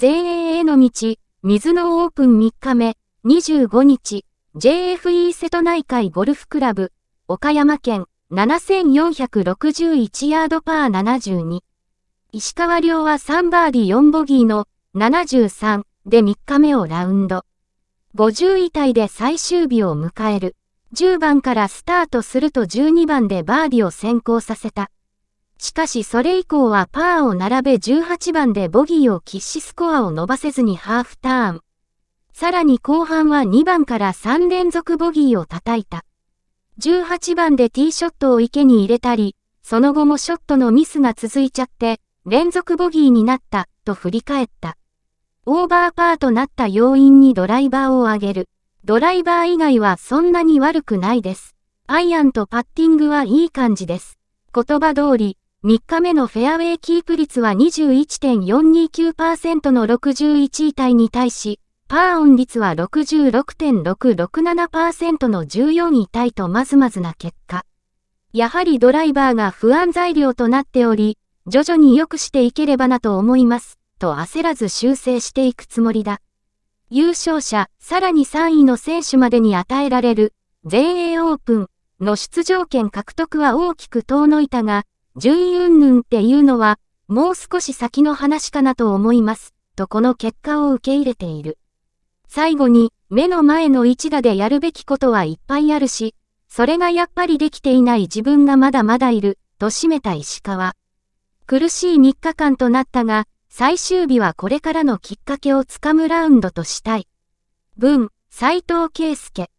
全英への道、水のオープン3日目、25日、JFE 瀬戸内海ゴルフクラブ、岡山県、7461ヤードパー72。石川遼は3バーディ4ボギーの73で3日目をラウンド。50位タイで最終日を迎える。10番からスタートすると12番でバーディを先行させた。しかしそれ以降はパーを並べ18番でボギーを喫しスコアを伸ばせずにハーフターン。さらに後半は2番から3連続ボギーを叩いた。18番でティーショットを池に入れたり、その後もショットのミスが続いちゃって、連続ボギーになった、と振り返った。オーバーパーとなった要因にドライバーを上げる。ドライバー以外はそんなに悪くないです。アイアンとパッティングはいい感じです。言葉通り、3日目のフェアウェイキープ率は21.429%の61位タイに対し、パーオン率は66.667%の14位タイとまずまずな結果。やはりドライバーが不安材料となっており、徐々に良くしていければなと思います、と焦らず修正していくつもりだ。優勝者、さらに3位の選手までに与えられる、全英オープンの出場権獲得は大きく遠のいたが、順位云々っていうのは、もう少し先の話かなと思います、とこの結果を受け入れている。最後に、目の前の一打でやるべきことはいっぱいあるし、それがやっぱりできていない自分がまだまだいる、と締めた石川。苦しい3日間となったが、最終日はこれからのきっかけをつかむラウンドとしたい。文、斎藤圭介。